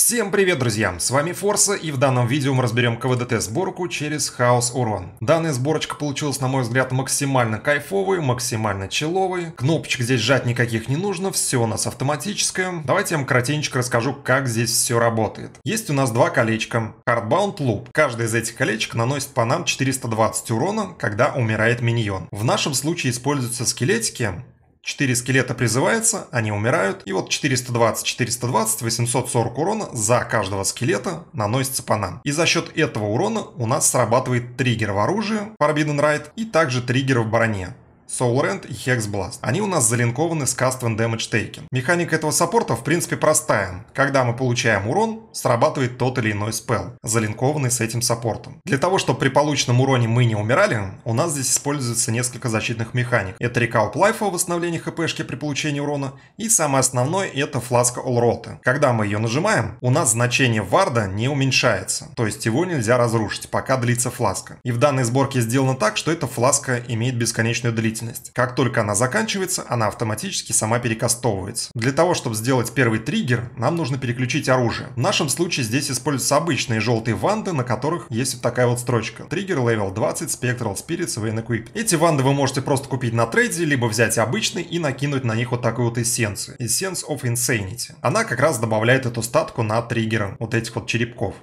Всем привет, друзья! С вами Форса, и в данном видео мы разберем КВДТ-сборку через хаос урон. Данная сборочка получилась, на мой взгляд, максимально кайфовой, максимально человой. Кнопочек здесь жать никаких не нужно, все у нас автоматическое. Давайте я вам кратенько расскажу, как здесь все работает. Есть у нас два колечка. Hardbound Loop. Каждый из этих колечек наносит по нам 420 урона, когда умирает миньон. В нашем случае используются скелетики, 4 скелета призывается, они умирают, и вот 420, 420, 840 урона за каждого скелета наносится по нам. И за счет этого урона у нас срабатывает триггер в оружии Forbidden Right и также триггер в броне. Soulrend и Hexblast. Они у нас залинкованы с Cast Damage Taking. Механика этого саппорта в принципе простая. Когда мы получаем урон, срабатывает тот или иной спелл, залинкованный с этим саппортом. Для того, чтобы при полученном уроне мы не умирали, у нас здесь используется несколько защитных механик. Это рекаут лайфа, восстановлении хпшки при получении урона, и самое основное это фласка Олроты. Когда мы ее нажимаем, у нас значение варда не уменьшается, то есть его нельзя разрушить, пока длится фласка. И в данной сборке сделано так, что эта фласка имеет бесконечную длительность длительность. Как только она заканчивается, она автоматически сама перекастовывается. Для того, чтобы сделать первый триггер, нам нужно переключить оружие. В нашем случае здесь используются обычные желтые ванды, на которых есть вот такая вот строчка. Триггер level 20, Spectral Spirits, Vain Equip. Эти ванды вы можете просто купить на трейде, либо взять обычный и накинуть на них вот такую вот эссенцию. Essence of Insanity. Она как раз добавляет эту статку на триггером вот этих вот черепков.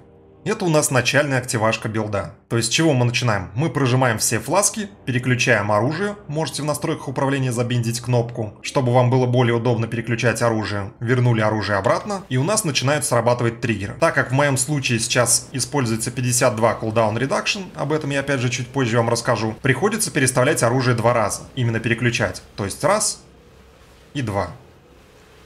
Это у нас начальная активашка билда. То есть чего мы начинаем? Мы прожимаем все фласки, переключаем оружие, можете в настройках управления забиндить кнопку, чтобы вам было более удобно переключать оружие. Вернули оружие обратно, и у нас начинают срабатывать триггеры. Так как в моем случае сейчас используется 52 cooldown reduction, об этом я опять же чуть позже вам расскажу, приходится переставлять оружие два раза, именно переключать. То есть раз и два.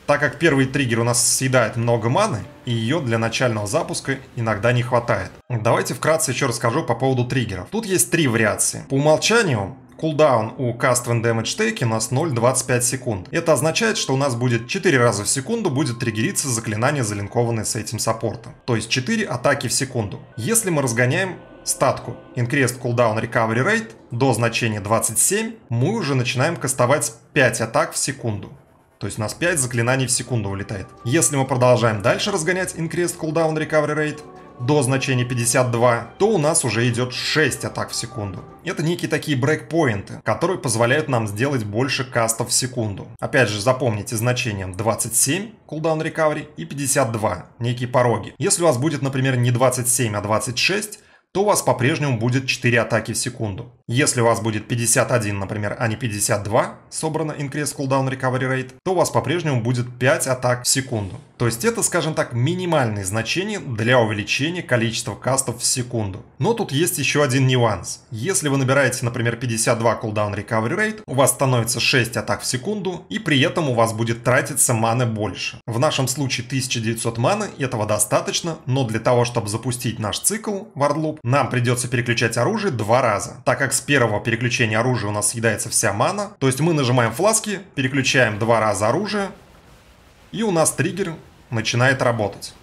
Так как первый триггер у нас съедает много маны, и ее для начального запуска иногда не хватает. Давайте вкратце еще расскажу по поводу триггеров. Тут есть три вариации. По умолчанию кулдаун у Cast and Damage Take у нас 0,25 секунд. Это означает, что у нас будет 4 раза в секунду будет триггериться заклинание, залинкованное с этим саппортом. То есть 4 атаки в секунду. Если мы разгоняем статку Increased Cooldown Recovery Rate до значения 27, мы уже начинаем кастовать 5 атак в секунду. То есть у нас 5 заклинаний в секунду улетает. Если мы продолжаем дальше разгонять Increased Cooldown Recovery Rate до значения 52, то у нас уже идет 6 атак в секунду. Это некие такие брейкпоинты, которые позволяют нам сделать больше кастов в секунду. Опять же, запомните значением 27, кулдаун Recovery и 52, некие пороги. Если у вас будет, например, не 27, а 26, то у вас по-прежнему будет 4 атаки в секунду. Если у вас будет 51, например, а не 52 собрано Increase Cooldown Recovery Rate, то у вас по-прежнему будет 5 атак в секунду. То есть это, скажем так, минимальные значения для увеличения количества кастов в секунду. Но тут есть еще один нюанс. Если вы набираете, например, 52 Cooldown Recovery Rate, у вас становится 6 атак в секунду, и при этом у вас будет тратиться маны больше. В нашем случае 1900 маны, этого достаточно, но для того, чтобы запустить наш цикл Warloop, нам придется переключать оружие два раза, так как с первого переключения оружия у нас съедается вся мана. То есть мы нажимаем фласки, переключаем два раза оружие, и у нас триггер начинает работать.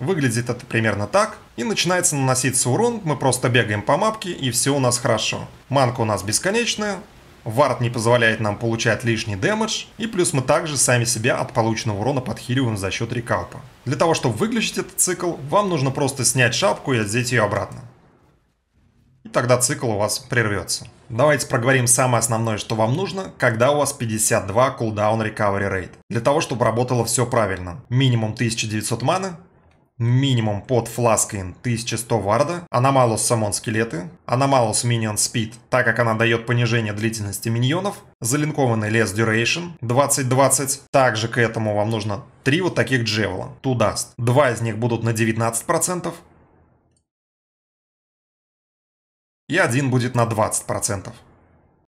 Выглядит это примерно так. И начинается наноситься урон, мы просто бегаем по мапке, и все у нас хорошо. Манка у нас бесконечная, Вард не позволяет нам получать лишний дэмэдж, и плюс мы также сами себя от полученного урона подхиливаем за счет рекалпа. Для того, чтобы выключить этот цикл, вам нужно просто снять шапку и одеть ее обратно тогда цикл у вас прервется. Давайте проговорим самое основное, что вам нужно, когда у вас 52 кулдаун recovery rate. Для того, чтобы работало все правильно. Минимум 1900 маны, минимум под фласкин 1100 варда, аномалус самон скелеты, аномалус миньон спид, так как она дает понижение длительности миньонов, залинкованный лес duration 20-20, также к этому вам нужно 3 вот таких джевела, тудаст. Два из них будут на 19%, и один будет на 20%.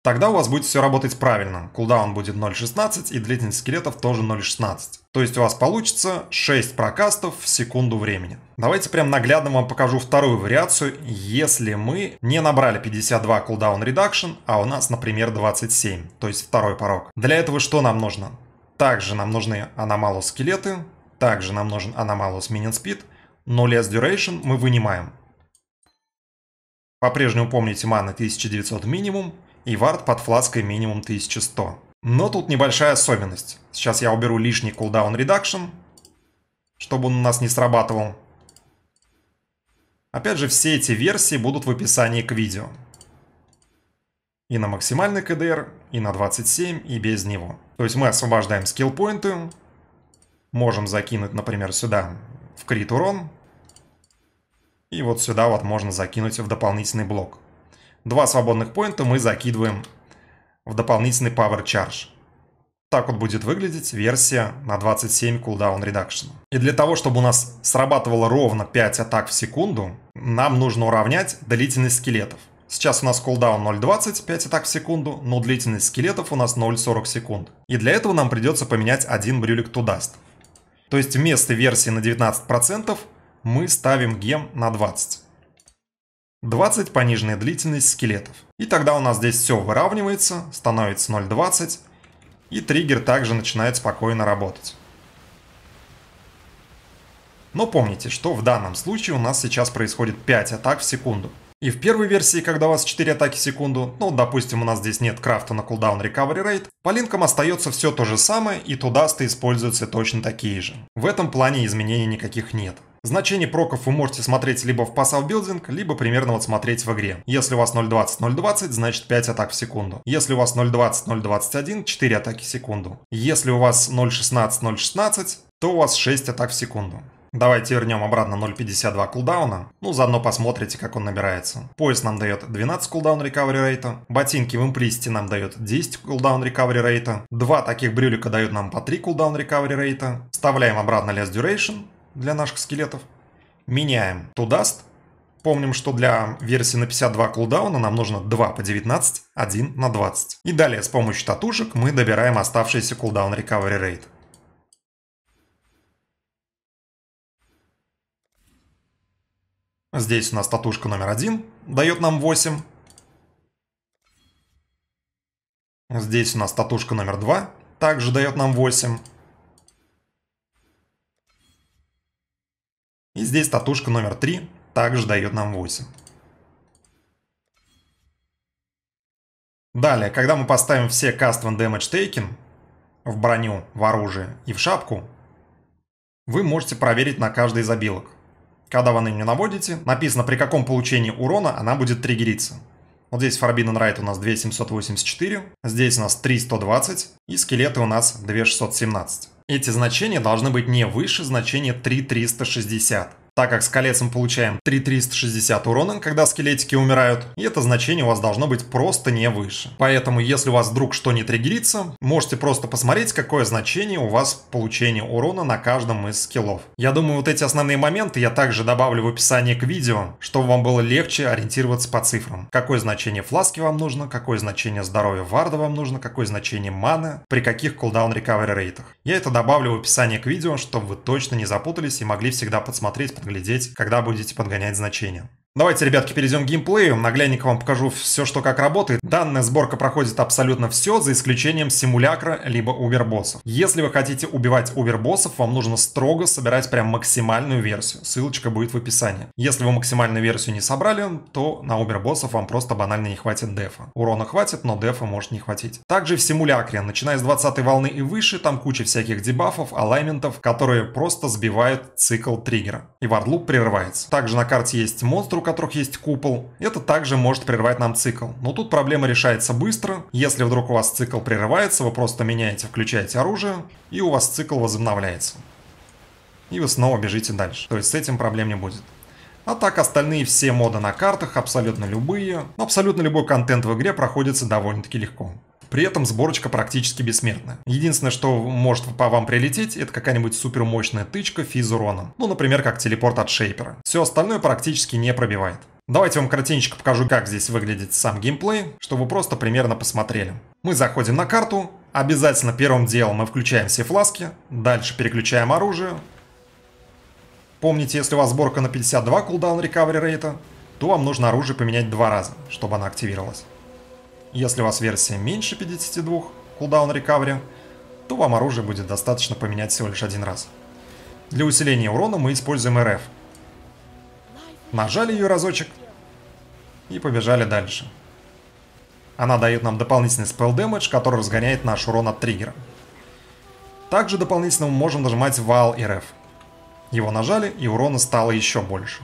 Тогда у вас будет все работать правильно. Кулдаун будет 0.16 и длительность скелетов тоже 0.16. То есть у вас получится 6 прокастов в секунду времени. Давайте прям наглядно вам покажу вторую вариацию, если мы не набрали 52 кулдаун редакшн, а у нас, например, 27, то есть второй порог. Для этого что нам нужно? Также нам нужны аномалус скелеты, также нам нужен аномалус минин спид, но less duration мы вынимаем. По-прежнему помните маны 1900 минимум и вард под флаской минимум 1100. Но тут небольшая особенность. Сейчас я уберу лишний кулдаун редакшн, чтобы он у нас не срабатывал. Опять же, все эти версии будут в описании к видео. И на максимальный КДР, и на 27, и без него. То есть мы освобождаем скиллпоинты, можем закинуть, например, сюда в крит урон, и вот сюда вот можно закинуть в дополнительный блок. Два свободных поинта мы закидываем в дополнительный Power Charge. Так вот будет выглядеть версия на 27 cooldown reduction. И для того, чтобы у нас срабатывало ровно 5 атак в секунду, нам нужно уравнять длительность скелетов. Сейчас у нас кулдаун 0.20, 5 атак в секунду, но длительность скелетов у нас 0.40 секунд. И для этого нам придется поменять один брюлик to dust. То есть вместо версии на 19% мы ставим гем на 20. 20 пониженная длительность скелетов. И тогда у нас здесь все выравнивается, становится 0.20, и триггер также начинает спокойно работать. Но помните, что в данном случае у нас сейчас происходит 5 атак в секунду. И в первой версии, когда у вас 4 атаки в секунду, ну, допустим, у нас здесь нет крафта на кулдаун recovery rate, по линкам остается все то же самое, и тудасты используются точно такие же. В этом плане изменений никаких нет. Значение проков вы можете смотреть либо в Pass билдинг, либо примерно вот смотреть в игре. Если у вас 0.20-0.20, значит 5 атак в секунду. Если у вас 0.20-0.21, 4 атаки в секунду. Если у вас 0.16-0.16, то у вас 6 атак в секунду. Давайте вернем обратно 0.52 кулдауна. Ну, заодно посмотрите, как он набирается. Пояс нам дает 12 кулдаун рекавери рейта. Ботинки в имплисте нам дает 10 кулдаун рекавери рейта. Два таких брюлика дают нам по 3 кулдаун рекавери рейта. Вставляем обратно лес duration для наших скелетов. Меняем to dust. Помним, что для версии на 52 кулдауна нам нужно 2 по 19, 1 на 20. И далее с помощью татушек мы добираем оставшийся кулдаун рекавери рейта. Здесь у нас татушка номер один дает нам 8. Здесь у нас татушка номер два также дает нам 8. И здесь татушка номер три также дает нам 8. Далее, когда мы поставим все Cast Damage taking в броню, в оружие и в шапку, вы можете проверить на каждой из обилок когда вы на нее наводите, написано, при каком получении урона она будет триггериться. Вот здесь Forbidden Right у нас 2784, здесь у нас 3120 и скелеты у нас 2617. Эти значения должны быть не выше значения 3360 так как с колецом получаем 3360 урона, когда скелетики умирают, и это значение у вас должно быть просто не выше. Поэтому, если у вас вдруг что не триггерится, можете просто посмотреть, какое значение у вас получение урона на каждом из скиллов. Я думаю, вот эти основные моменты я также добавлю в описание к видео, чтобы вам было легче ориентироваться по цифрам. Какое значение фласки вам нужно, какое значение здоровья варда вам нужно, какое значение маны, при каких кулдаун рекавери рейтах. Я это добавлю в описание к видео, чтобы вы точно не запутались и могли всегда подсмотреть глядеть, когда будете подгонять значения. Давайте, ребятки, перейдем к геймплею. Наглядненько вам покажу все, что как работает. Данная сборка проходит абсолютно все, за исключением симулякра, либо убербоссов. Если вы хотите убивать убербоссов, вам нужно строго собирать прям максимальную версию. Ссылочка будет в описании. Если вы максимальную версию не собрали, то на убербоссов вам просто банально не хватит дефа. Урона хватит, но дефа может не хватить. Также в симулякре, начиная с 20 волны и выше, там куча всяких дебафов, алайментов, которые просто сбивают цикл триггера. И вардлуп прерывается. Также на карте есть монстры, у которых есть купол, это также может прервать нам цикл. Но тут проблема решается быстро. Если вдруг у вас цикл прерывается, вы просто меняете, включаете оружие, и у вас цикл возобновляется. И вы снова бежите дальше. То есть с этим проблем не будет. А так остальные все моды на картах, абсолютно любые, абсолютно любой контент в игре проходится довольно-таки легко. При этом сборочка практически бессмертная. Единственное, что может по вам прилететь, это какая-нибудь супер мощная тычка физ уроном. Ну, например, как телепорт от шейпера. Все остальное практически не пробивает. Давайте вам кратенько покажу, как здесь выглядит сам геймплей, чтобы вы просто примерно посмотрели. Мы заходим на карту, обязательно первым делом мы включаем все фласки, дальше переключаем оружие. Помните, если у вас сборка на 52 кулдаун рекавери рейта, то вам нужно оружие поменять два раза, чтобы она активировалась. Если у вас версия меньше 52 кулдаун рекавери, то вам оружие будет достаточно поменять всего лишь один раз. Для усиления урона мы используем РФ. Нажали ее разочек и побежали дальше. Она дает нам дополнительный спелл дэмэдж, который разгоняет наш урон от триггера. Также дополнительно мы можем нажимать вал РФ. Его нажали и урона стало еще больше.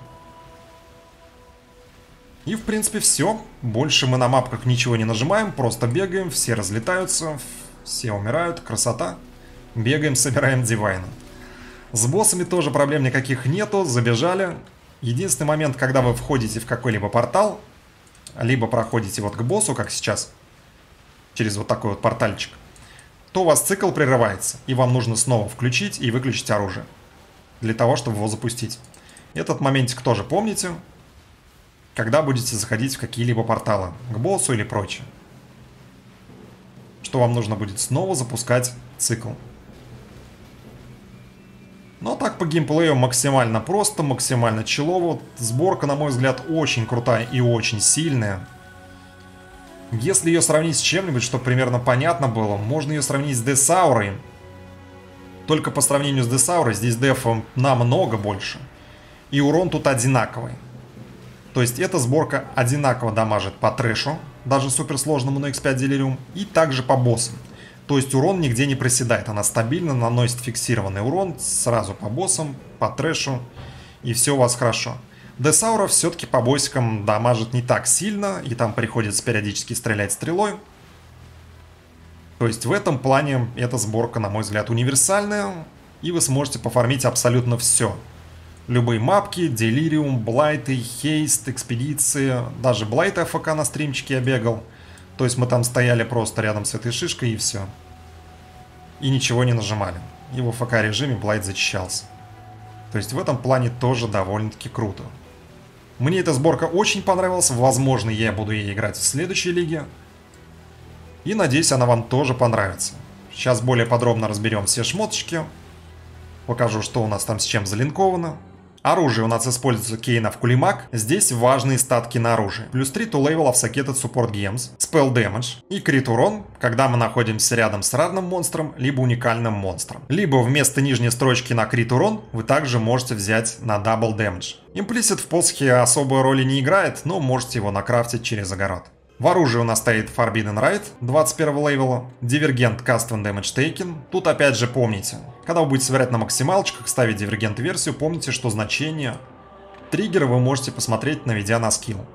И в принципе все. Больше мы на мапках ничего не нажимаем, просто бегаем, все разлетаются, все умирают, красота. Бегаем, собираем дивайна. С боссами тоже проблем никаких нету, забежали. Единственный момент, когда вы входите в какой-либо портал, либо проходите вот к боссу, как сейчас, через вот такой вот портальчик, то у вас цикл прерывается, и вам нужно снова включить и выключить оружие для того, чтобы его запустить. Этот моментик тоже помните, когда будете заходить в какие-либо порталы, к боссу или прочее. Что вам нужно будет снова запускать цикл. Но ну, а так по геймплею максимально просто, максимально челово. Сборка, на мой взгляд, очень крутая и очень сильная. Если ее сравнить с чем-нибудь, что примерно понятно было, можно ее сравнить с Десаурой. Только по сравнению с Десаурой здесь дефа намного больше. И урон тут одинаковый. То есть эта сборка одинаково дамажит по трэшу, даже суперсложному на X5 Delirium, и также по боссам. То есть урон нигде не проседает, она стабильно наносит фиксированный урон сразу по боссам, по трэшу, и все у вас хорошо. Десаура все-таки по бойсикам дамажит не так сильно, и там приходится периодически стрелять стрелой. То есть в этом плане эта сборка, на мой взгляд, универсальная, и вы сможете пофармить абсолютно все любые мапки, Делириум, Блайты, Хейст, Экспедиции. Даже Блайты АФК на стримчике я бегал. То есть мы там стояли просто рядом с этой шишкой и все. И ничего не нажимали. И в АФК режиме Блайт зачищался. То есть в этом плане тоже довольно-таки круто. Мне эта сборка очень понравилась. Возможно, я буду ей играть в следующей лиге. И надеюсь, она вам тоже понравится. Сейчас более подробно разберем все шмоточки. Покажу, что у нас там с чем залинковано. Оружие у нас используется Кейнов Кулимак. Здесь важные статки на оружие. Плюс 3 to level of Socketed Support Games, Spell Damage и крит урон, когда мы находимся рядом с разным монстром, либо уникальным монстром. Либо вместо нижней строчки на крит урон вы также можете взять на Double Damage. Implicit в посохе особой роли не играет, но можете его накрафтить через огород. В оружии у нас стоит Forbidden Right 21 левела, Дивергент Cast and Damage Taken. Тут опять же помните, когда вы будете собирать на максималочках, ставить Дивергент версию, помните, что значение триггера вы можете посмотреть, наведя на скилл.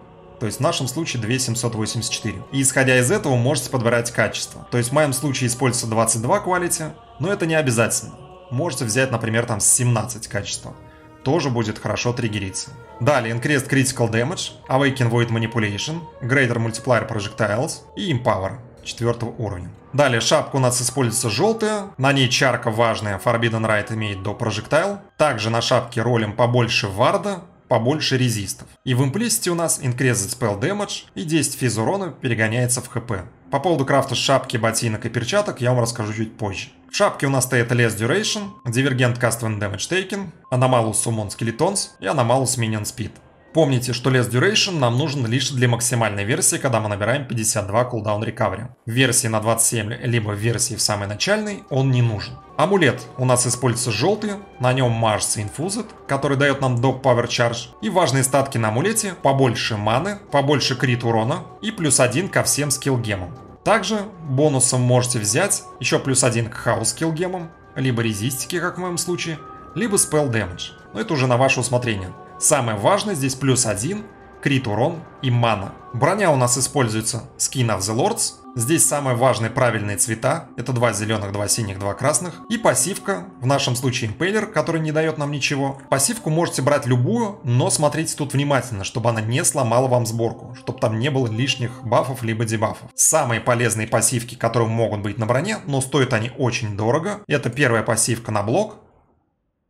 То есть в нашем случае 2784. И исходя из этого можете подбирать качество. То есть в моем случае используется 22 quality, но это не обязательно. Можете взять, например, там 17 качества тоже будет хорошо триггериться. Далее Increased Critical Damage, Awaken Void Manipulation, Greater Multiplier Projectiles и Empower четвертого уровня. Далее шапка у нас используется желтая, на ней чарка важная Forbidden Right имеет до Projectile. Также на шапке ролим побольше варда, побольше резистов. И в имплисите у нас increased spell damage и 10 физ урона перегоняется в хп. По поводу крафта шапки, ботинок и перчаток я вам расскажу чуть позже. В шапке у нас стоит Less Duration, Divergent Cast When Damage Taken, Anomalous Summon Skeletons и Anomalous Minion Speed. Помните, что Less Duration нам нужен лишь для максимальной версии, когда мы набираем 52 кулдаун рекавери. В версии на 27, либо в версии в самой начальной, он не нужен. Амулет у нас используется желтый, на нем Mars Infused, который дает нам доп Power Charge. И важные статки на амулете – побольше маны, побольше крит урона и плюс один ко всем скилл-гемам. Также бонусом можете взять еще плюс один к хаос скилл-гемам, либо резистики, как в моем случае, либо спел damage. Но это уже на ваше усмотрение. Самое важное здесь плюс один крит урон и мана. Броня у нас используется Skin of the Lords. Здесь самые важные правильные цвета. Это два зеленых, два синих, два красных. И пассивка, в нашем случае импейлер, который не дает нам ничего. Пассивку можете брать любую, но смотрите тут внимательно, чтобы она не сломала вам сборку. Чтобы там не было лишних бафов либо дебафов. Самые полезные пассивки, которые могут быть на броне, но стоят они очень дорого. Это первая пассивка на блок.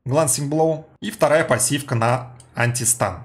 Glancing Blow. И вторая пассивка на антистан.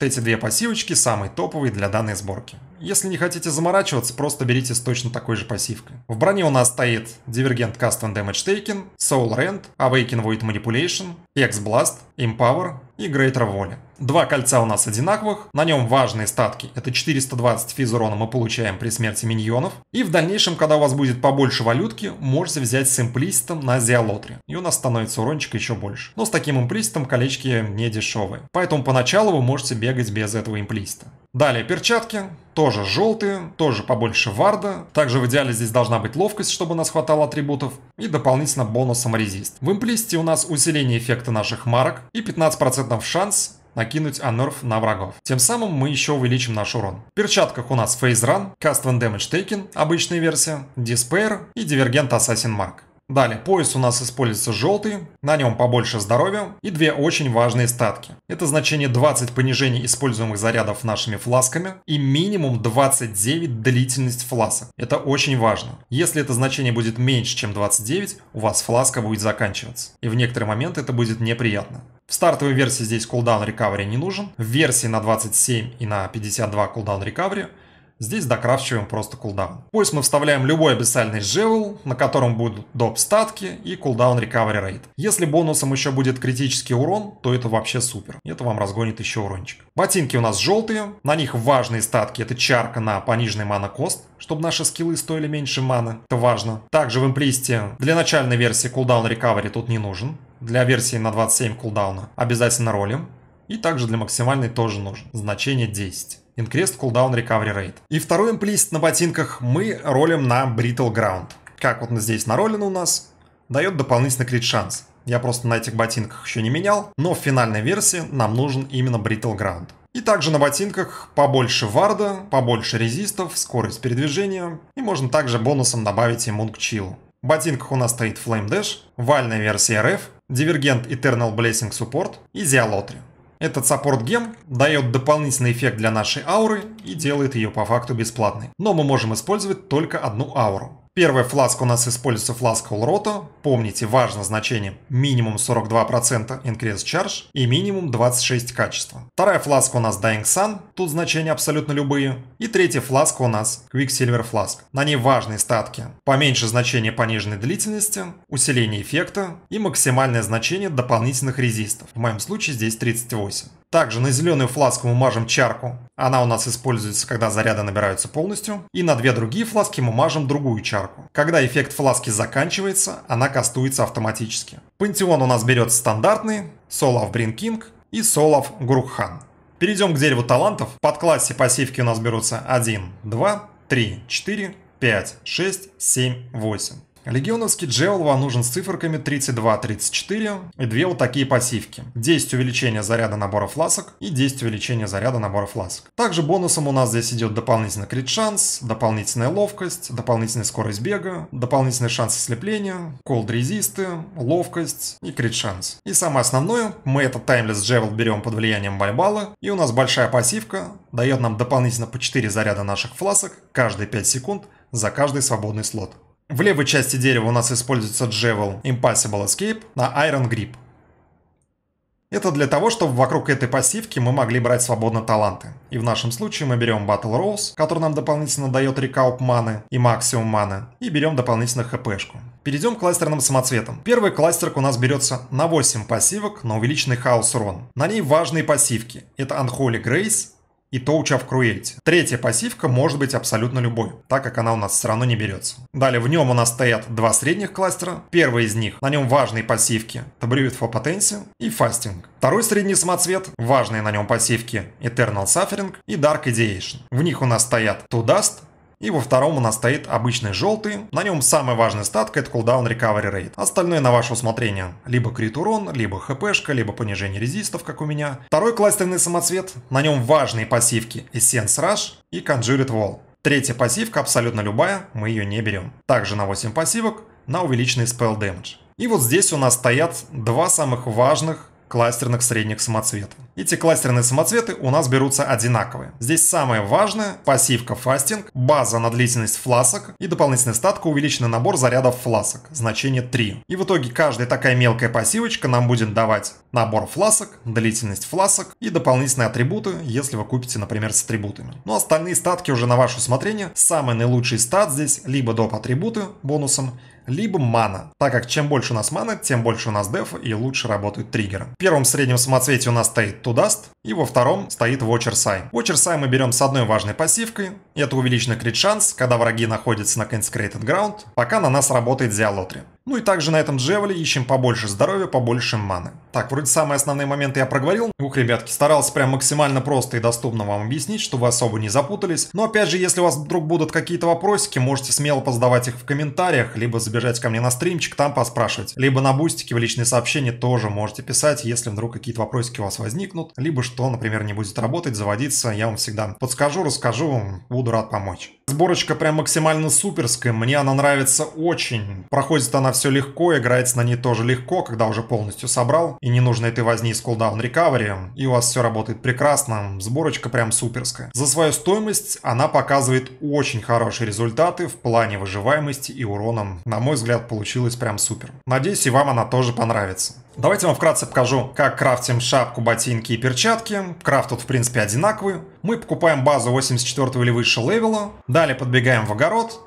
Эти две пассивочки самые топовые для данной сборки. Если не хотите заморачиваться, просто берите с точно такой же пассивкой. В броне у нас стоит Divergent Cast and Damage Taken, Soul Rend, Awaken Void Manipulation, X-Blast, Empower и Greater Volley. Два кольца у нас одинаковых, на нем важные статки, это 420 физурона мы получаем при смерти миньонов. И в дальнейшем, когда у вас будет побольше валютки, можете взять с имплиситом на Зиалотре, и у нас становится урончик еще больше. Но с таким имплиситом колечки не дешевые, поэтому поначалу вы можете бегать без этого имплисита. Далее перчатки, тоже желтые, тоже побольше варда. Также в идеале здесь должна быть ловкость, чтобы у нас хватало атрибутов. И дополнительно бонусом резист. В имплисте у нас усиление эффекта наших марок и 15% шанс накинуть Анорф на врагов. Тем самым мы еще увеличим наш урон. В перчатках у нас Phase Run, Cast Damage Taken, обычная версия, Despair и Divergent Assassin Mark. Далее, пояс у нас используется желтый, на нем побольше здоровья и две очень важные статки. Это значение 20 понижений используемых зарядов нашими фласками и минимум 29 длительность фласа. Это очень важно. Если это значение будет меньше, чем 29, у вас фласка будет заканчиваться. И в некоторые моменты это будет неприятно. В стартовой версии здесь кулдаун рекавери не нужен. В версии на 27 и на 52 кулдаун рекавери – Здесь докрафчиваем просто кулдаун. В мы вставляем любой обессальный жевел, на котором будут доп статки и кулдаун рекавери рейд. Если бонусом еще будет критический урон, то это вообще супер. Это вам разгонит еще урончик. Ботинки у нас желтые, на них важные статки, это чарка на пониженный мана-кост, чтобы наши скиллы стоили меньше маны, это важно. Также в имплисте для начальной версии кулдаун рекавери тут не нужен, для версии на 27 кулдауна обязательно ролим. И также для максимальной тоже нужен. Значение 10. Increased Cooldown Recovery Rate. И второй имплист на ботинках мы ролим на Brittle Ground. Как вот здесь наролено у нас, дает дополнительный крит шанс. Я просто на этих ботинках еще не менял, но в финальной версии нам нужен именно Brittle Ground. И также на ботинках побольше варда, побольше резистов, скорость передвижения. И можно также бонусом добавить и мунг чилу. В ботинках у нас стоит Flame Dash, вальная версия RF, Дивергент Eternal Blessing Support и Зиалотри. Этот саппорт гем дает дополнительный эффект для нашей ауры и делает ее по факту бесплатной. Но мы можем использовать только одну ауру. Первая фласка у нас используется фласка Улрота. Помните, важно значение минимум 42% increase charge и минимум 26 качества. Вторая фласка у нас Dying Sun, тут значения абсолютно любые. И третья фласка у нас Quicksilver Flask. На ней важные статки. Поменьше значение пониженной длительности, усиление эффекта и максимальное значение дополнительных резистов. В моем случае здесь 38. Также на зеленую фласку мы мажем чарку. Она у нас используется, когда заряды набираются полностью. И на две другие фласки мы мажем другую чарку. Когда эффект фласки заканчивается, она кастуется автоматически. Пантеон у нас берет стандартный, Солав Бринкинг и Солав грухан. Перейдем к дереву талантов. Под классе пассивки у нас берутся 1, 2, 3, 4, 5, 6, 7, 8. Легионовский вам нужен с циферками 32-34 и две вот такие пассивки. 10 увеличения заряда набора фласок и 10 увеличения заряда набора фласок. Также бонусом у нас здесь идет дополнительный крит шанс, дополнительная ловкость, дополнительная скорость бега, дополнительный шанс ослепления, колд резисты, ловкость и крит шанс. И самое основное, мы этот таймлес Джевел берем под влиянием байбала и у нас большая пассивка дает нам дополнительно по 4 заряда наших фласок каждые 5 секунд за каждый свободный слот. В левой части дерева у нас используется Джевел Impossible Escape на Iron Grip. Это для того, чтобы вокруг этой пассивки мы могли брать свободно таланты. И в нашем случае мы берем Battle Rose, который нам дополнительно дает рекауп маны и максимум маны, и берем дополнительно хпшку. Перейдем к кластерным самоцветам. Первый кластер у нас берется на 8 пассивок на увеличенный хаос урон. На ней важные пассивки. Это Unholy Grace, и Тоуча в Круэльте. Третья пассивка может быть абсолютно любой, так как она у нас все равно не берется. Далее в нем у нас стоят два средних кластера. Первый из них, на нем важные пассивки Tabrivet for Potency и Fasting. Второй средний самоцвет, важные на нем пассивки Eternal Suffering и Dark Ideation. В них у нас стоят To Dust, и во втором у нас стоит обычный желтый. На нем самая важная статка это cooldown recovery rate. Остальное на ваше усмотрение. Либо крит урон, либо хпшка, либо понижение резистов, как у меня. Второй кластерный самоцвет. На нем важные пассивки Essence Rush и Conjured Wall. Третья пассивка абсолютно любая, мы ее не берем. Также на 8 пассивок на увеличенный spell damage. И вот здесь у нас стоят два самых важных кластерных средних самоцветов. Эти кластерные самоцветы у нас берутся одинаковые. Здесь самое важное – пассивка фастинг, база на длительность фласок и дополнительная статка увеличенный набор зарядов фласок, значение 3. И в итоге каждая такая мелкая пассивочка нам будет давать набор фласок, длительность фласок и дополнительные атрибуты, если вы купите, например, с атрибутами. Но ну, остальные статки уже на ваше усмотрение. Самый наилучший стат здесь либо доп. атрибуты бонусом, либо мана, так как чем больше у нас маны, тем больше у нас деф и лучше работают триггеры. В первом среднем самоцвете у нас стоит Тудаст, и во втором стоит Watcher сай. Watcher сай мы берем с одной важной пассивкой, это увеличенный крит шанс, когда враги находятся на Consecrated Ground, пока на нас работает Зиалотри. Ну и также на этом джевеле ищем побольше здоровья, побольше маны. Так, вроде самые основные моменты я проговорил. Ух, ребятки, старался прям максимально просто и доступно вам объяснить, чтобы вы особо не запутались. Но опять же, если у вас вдруг будут какие-то вопросики, можете смело позадавать их в комментариях, либо забежать ко мне на стримчик, там поспрашивать. Либо на бустике в личные сообщения тоже можете писать, если вдруг какие-то вопросики у вас возникнут. Либо что, например, не будет работать, заводиться, я вам всегда подскажу, расскажу буду рад помочь. Сборочка прям максимально суперская, мне она нравится очень. Проходит она все легко, играется на ней тоже легко, когда уже полностью собрал, и не нужно этой возни с кулдаун рекавери, и у вас все работает прекрасно, сборочка прям суперская. За свою стоимость она показывает очень хорошие результаты в плане выживаемости и урона. На мой взгляд, получилось прям супер. Надеюсь, и вам она тоже понравится. Давайте вам вкратце покажу, как крафтим шапку, ботинки и перчатки. Крафт тут, в принципе, одинаковый. Мы покупаем базу 84 или выше левела, далее подбегаем в огород,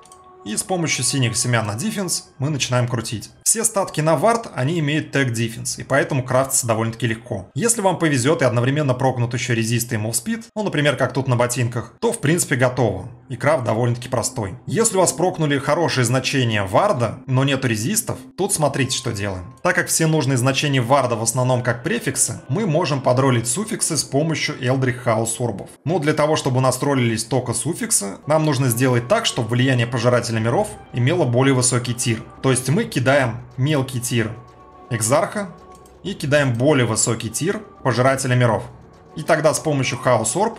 и с помощью синих семян на дефенс мы начинаем крутить. Все статки на вард, они имеют тег дефенс, и поэтому крафтится довольно-таки легко. Если вам повезет и одновременно прокнут еще резисты и мувспид, ну, например, как тут на ботинках, то в принципе готово. И крафт довольно-таки простой. Если у вас прокнули хорошие значения варда, но нету резистов, тут смотрите, что делаем. Так как все нужные значения варда в основном как префиксы, мы можем подролить суффиксы с помощью Eldritch House Orb. Но для того, чтобы у нас ролились только суффиксы, нам нужно сделать так, чтобы влияние пожирателя Пожирателя миров имела более высокий тир. То есть мы кидаем мелкий тир Экзарха и кидаем более высокий тир Пожирателя миров. И тогда с помощью Хаос Орб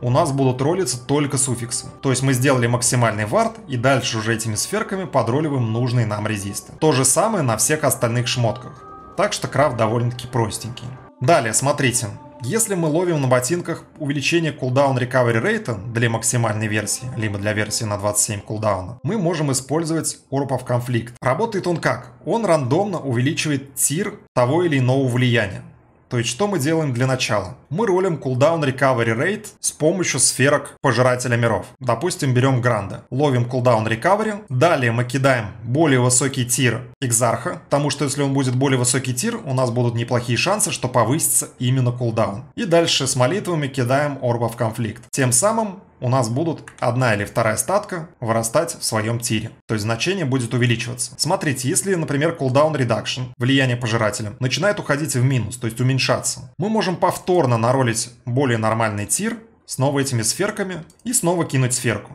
у нас будут ролиться только суффиксы. То есть мы сделали максимальный вард и дальше уже этими сферками подроливаем нужные нам резисты. То же самое на всех остальных шмотках. Так что крафт довольно-таки простенький. Далее, смотрите. Если мы ловим на ботинках увеличение кулдаун recovery рейта для максимальной версии, либо для версии на 27 кулдауна, мы можем использовать Orb of Conflict. Работает он как? Он рандомно увеличивает тир того или иного влияния. То есть что мы делаем для начала? Мы рулим кулдаун recovery rate с помощью сферок пожирателя миров. Допустим, берем гранда, ловим кулдаун recovery, далее мы кидаем более высокий тир экзарха, потому что если он будет более высокий тир, у нас будут неплохие шансы, что повысится именно кулдаун. И дальше с молитвами кидаем орба в конфликт. Тем самым у нас будут одна или вторая статка вырастать в своем тире. То есть значение будет увеличиваться. Смотрите, если, например, cooldown reduction, влияние пожирателя, начинает уходить в минус, то есть уменьшаться, мы можем повторно наролить более нормальный тир с снова этими сферками и снова кинуть сферку.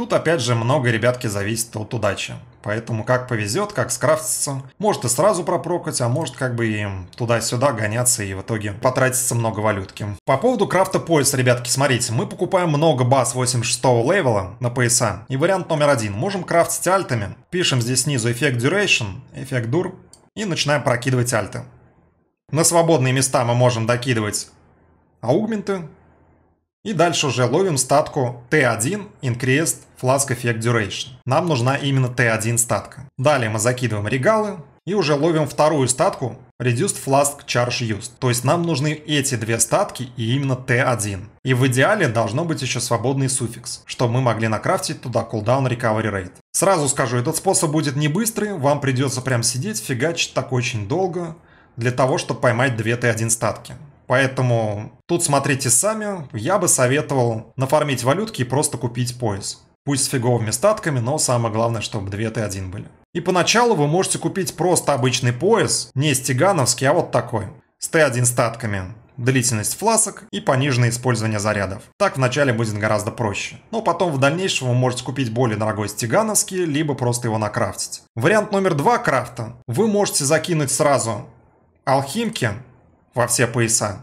Тут опять же много ребятки зависит от удачи. Поэтому как повезет, как скрафтится. Может и сразу пропрокать, а может как бы и туда-сюда гоняться и в итоге потратится много валютки. По поводу крафта пояс, ребятки, смотрите. Мы покупаем много баз 86 левела на пояса. И вариант номер один. Можем крафтить альтами. Пишем здесь снизу эффект duration, эффект дур. И начинаем прокидывать альты. На свободные места мы можем докидывать аугменты, и дальше уже ловим статку T1 Increased Flask Effect Duration. Нам нужна именно T1 статка. Далее мы закидываем регалы и уже ловим вторую статку Reduced Flask Charge Used. То есть нам нужны эти две статки и именно T1. И в идеале должно быть еще свободный суффикс, чтобы мы могли накрафтить туда cooldown recovery rate. Сразу скажу, этот способ будет не быстрый, вам придется прям сидеть, фигачить так очень долго, для того, чтобы поймать две T1 статки. Поэтому тут смотрите сами, я бы советовал нафармить валютки и просто купить пояс. Пусть с фиговыми статками, но самое главное, чтобы 2 Т1 были. И поначалу вы можете купить просто обычный пояс, не стигановский, а вот такой. С Т1 статками, длительность фласок и пониженное использование зарядов. Так вначале будет гораздо проще. Но потом в дальнейшем вы можете купить более дорогой стигановский, либо просто его накрафтить. Вариант номер два крафта. Вы можете закинуть сразу алхимки, во все пояса.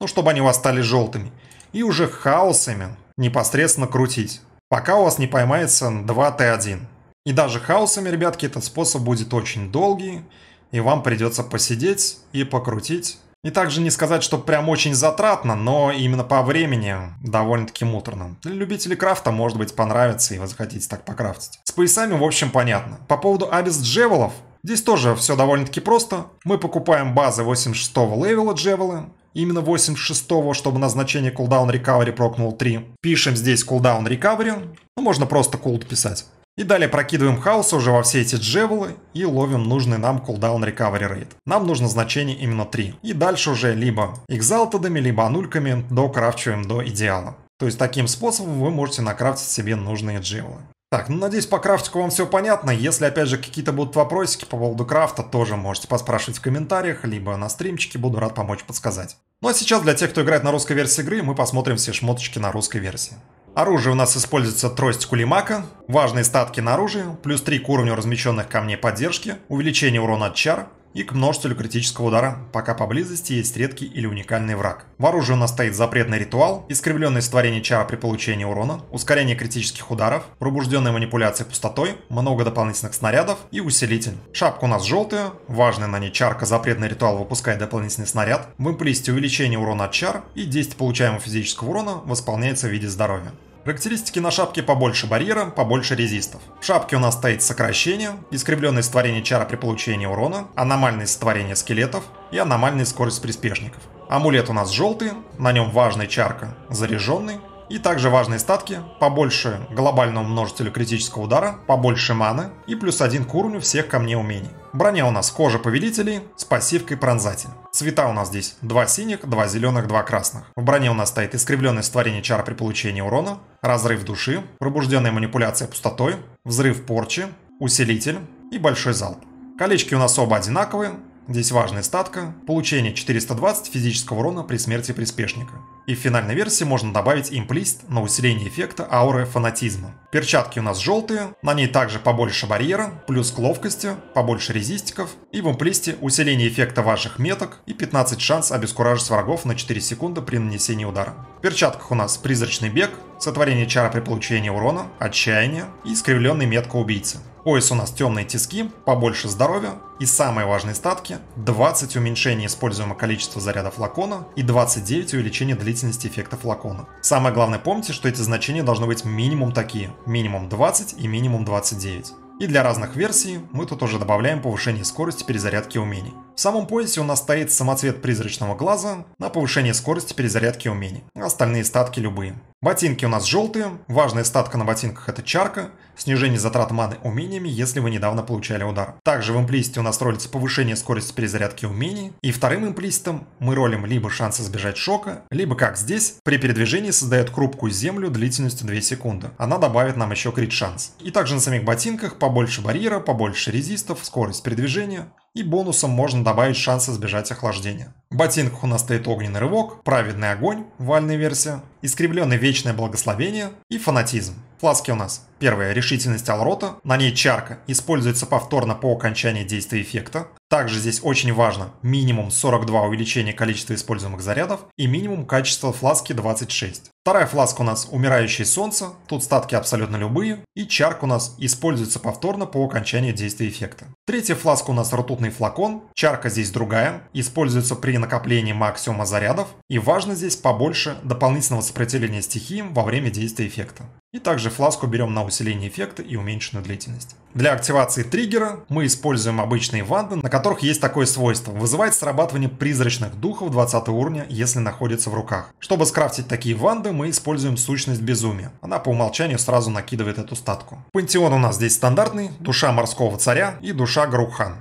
Ну, чтобы они у вас стали желтыми. И уже хаосами непосредственно крутить. Пока у вас не поймается 2Т1. И даже хаосами, ребятки, этот способ будет очень долгий. И вам придется посидеть и покрутить. И также не сказать, что прям очень затратно, но именно по времени довольно-таки муторно. Для любителей крафта, может быть, понравится и вы захотите так покрафтить. С поясами, в общем, понятно. По поводу абис Джевелов, Здесь тоже все довольно-таки просто. Мы покупаем базы 86 левела Джевелы, именно 86, го чтобы на значение кулдаун recovery прокнул 3. Пишем здесь кулдаун recovery, ну можно просто кулд писать. И далее прокидываем хаос уже во все эти джевелы и ловим нужный нам кулдаун recovery рейд. Нам нужно значение именно 3. И дальше уже либо экзалтедами, либо анульками докрафчиваем до идеала. То есть таким способом вы можете накрафтить себе нужные джевелы. Так, ну надеюсь, по крафтику вам все понятно. Если, опять же, какие-то будут вопросики по поводу крафта, тоже можете поспрашивать в комментариях, либо на стримчике, буду рад помочь подсказать. Ну а сейчас для тех, кто играет на русской версии игры, мы посмотрим все шмоточки на русской версии. Оружие у нас используется трость кулимака, важные статки на оружие, плюс 3 к уровню размещенных камней поддержки, увеличение урона от чар, и к множителю критического удара, пока поблизости есть редкий или уникальный враг. В у нас стоит запретный ритуал, искривленное створение чара при получении урона, ускорение критических ударов, пробужденная манипуляция пустотой, много дополнительных снарядов и усилитель. Шапка у нас желтая, важная на ней чарка запретный ритуал выпускает дополнительный снаряд, в имплисте увеличение урона от чар и действие получаемого физического урона восполняется в виде здоровья. Характеристики на шапке побольше барьера, побольше резистов. В шапке у нас стоит сокращение, искривленное створение чара при получении урона, аномальное створение скелетов и аномальная скорость приспешников. Амулет у нас желтый, на нем важная чарка, заряженный, и также важные статки, побольше глобального множителя критического удара, побольше маны и плюс один к уровню всех камней умений. Броня у нас кожа повелителей с пассивкой пронзатель. Цвета у нас здесь два синих, два зеленых, два красных. В броне у нас стоит искривленное створение чара при получении урона, разрыв души, пробужденная манипуляция пустотой, взрыв порчи, усилитель и большой залп. Колечки у нас оба одинаковые, здесь важная статка, получение 420 физического урона при смерти приспешника. И в финальной версии можно добавить имплист на усиление эффекта ауры фанатизма. Перчатки у нас желтые, на ней также побольше барьера, плюс к ловкости, побольше резистиков, и в имплисте усиление эффекта ваших меток и 15 шанс обескуражить врагов на 4 секунды при нанесении удара. В перчатках у нас призрачный бег, сотворение чара при получении урона, отчаяние и искривленный метка убийцы. Пояс у нас темные тиски, побольше здоровья и самые важные статки 20 уменьшение используемого количества заряда флакона и 29 увеличение длительности длительности эффекта флакона. Самое главное, помните, что эти значения должны быть минимум такие, минимум 20 и минимум 29. И для разных версий мы тут уже добавляем повышение скорости перезарядки умений. В самом поясе у нас стоит самоцвет призрачного глаза на повышение скорости перезарядки умений. Остальные статки любые. Ботинки у нас желтые, важная статка на ботинках это чарка, снижение затрат маны умениями, если вы недавно получали удар. Также в имплисите у нас ролится повышение скорости перезарядки умений, и вторым имплиситом мы ролим либо шанс избежать шока, либо как здесь, при передвижении создает хрупкую землю длительностью 2 секунды. Она добавит нам еще крит шанс. И также на самих ботинках побольше барьера, побольше резистов, скорость передвижения, и бонусом можно добавить шанс избежать охлаждения. В ботинках у нас стоит огненный рывок, праведный огонь, вальная версия, искривленное вечное благословение и фанатизм. Фласки у нас. Первая – решительность Алрота, на ней чарка, используется повторно по окончании действия эффекта. Также здесь очень важно минимум 42 увеличения количества используемых зарядов и минимум качество фласки 26. Вторая фласка у нас «Умирающее солнце», тут статки абсолютно любые, и чарк у нас используется повторно по окончании действия эффекта. Третья фласка у нас «Ртутный флакон», чарка здесь другая, используется при накоплении максимума зарядов, и важно здесь побольше дополнительного сопротивления стихиям во время действия эффекта. И также фласку берем на усиление эффекта и уменьшенную длительность. Для активации триггера мы используем обычные ванды, на которые которых есть такое свойство – вызывает срабатывание призрачных духов 20 уровня, если находится в руках. Чтобы скрафтить такие ванды, мы используем сущность безумия. Она по умолчанию сразу накидывает эту статку. Пантеон у нас здесь стандартный – душа морского царя и душа Грухан.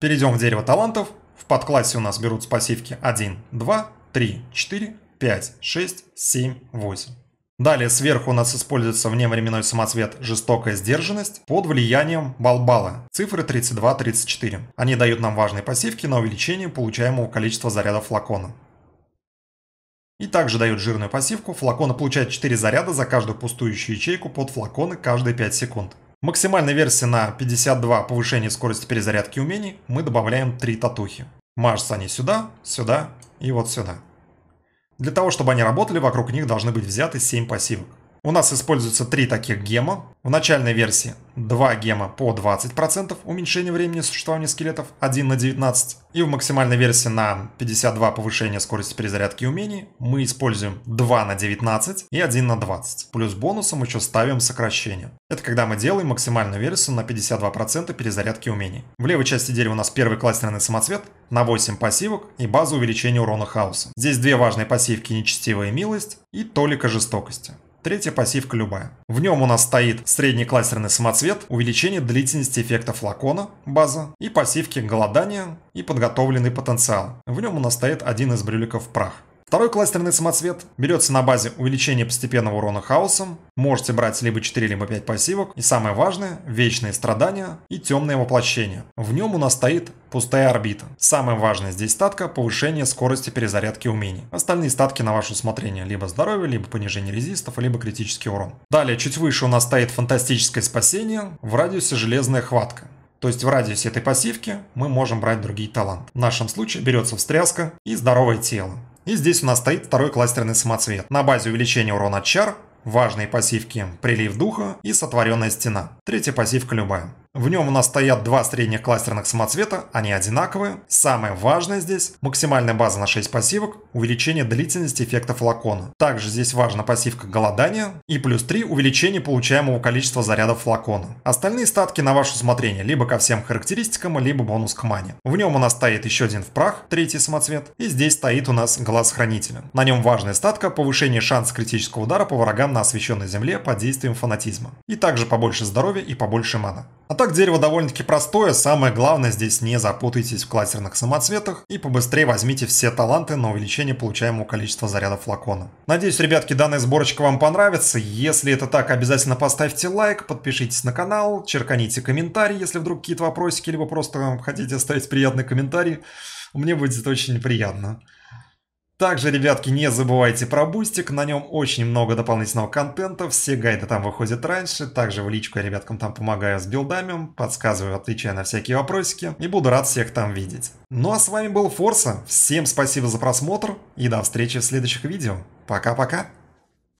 Перейдем в дерево талантов. В подклассе у нас берут спасивки 1, 2, 3, 4, 5, 6, 7, 8. Далее сверху у нас используется вневременной самоцвет «Жестокая сдержанность» под влиянием балбала, цифры 32-34. Они дают нам важные пассивки на увеличение получаемого количества зарядов флакона. И также дают жирную пассивку, Флакон получает 4 заряда за каждую пустующую ячейку под флаконы каждые 5 секунд. Максимальной версии на 52 повышение скорости перезарядки умений мы добавляем 3 татухи. Марс они сюда, сюда и вот сюда. Для того, чтобы они работали, вокруг них должны быть взяты 7 пассивок. У нас используется три таких гема. В начальной версии 2 гема по 20% уменьшение времени существования скелетов 1 на 19. И в максимальной версии на 52 повышение скорости перезарядки умений мы используем 2 на 19 и 1 на 20. Плюс бонусом еще ставим сокращение. Это когда мы делаем максимальную версию на 52% перезарядки умений. В левой части дерева у нас первый кластерный самоцвет на 8 пассивок и база увеличения урона хаоса. Здесь две важные пассивки нечестивая милость и толика жестокости. Третий пассивка любая. В нем у нас стоит средний кластерный самоцвет, увеличение длительности эффекта флакона, база, и пассивки голодания и подготовленный потенциал. В нем у нас стоит один из брюликов прах. Второй кластерный самоцвет берется на базе увеличения постепенного урона хаосом, можете брать либо 4, либо 5 пассивок, и самое важное – вечные страдания и темное воплощение. В нем у нас стоит пустая орбита. Самое важное здесь статка – повышение скорости перезарядки умений. Остальные статки на ваше усмотрение – либо здоровье, либо понижение резистов, либо критический урон. Далее, чуть выше у нас стоит фантастическое спасение, в радиусе железная хватка. То есть в радиусе этой пассивки мы можем брать другие таланты. В нашем случае берется встряска и здоровое тело. И здесь у нас стоит второй кластерный самоцвет. На базе увеличения урона чар, важные пассивки «Прилив духа» и «Сотворенная стена». Третья пассивка любая. В нем у нас стоят два средних кластерных самоцвета, они одинаковые. Самое важное здесь – максимальная база на 6 пассивок, увеличение длительности эффекта флакона. Также здесь важна пассивка голодания и плюс 3 – увеличение получаемого количества зарядов флакона. Остальные статки на ваше усмотрение, либо ко всем характеристикам, либо бонус к мане. В нем у нас стоит еще один в прах, третий самоцвет, и здесь стоит у нас глаз хранителя. На нем важная статка – повышение шанса критического удара по врагам на освещенной земле под действием фанатизма. И также побольше здоровья и побольше мана. А так дерево довольно-таки простое, самое главное здесь не запутайтесь в кластерных самоцветах и побыстрее возьмите все таланты на увеличение получаемого количества зарядов флакона. Надеюсь, ребятки, данная сборочка вам понравится. Если это так, обязательно поставьте лайк, подпишитесь на канал, черканите комментарий, если вдруг какие-то вопросики, либо просто хотите оставить приятный комментарий. Мне будет это очень приятно. Также, ребятки, не забывайте про бустик, на нем очень много дополнительного контента, все гайды там выходят раньше, также в личку я ребяткам там помогаю с билдами, подсказываю, отвечаю на всякие вопросики, и буду рад всех там видеть. Ну а с вами был Форса, всем спасибо за просмотр, и до встречи в следующих видео. Пока-пока!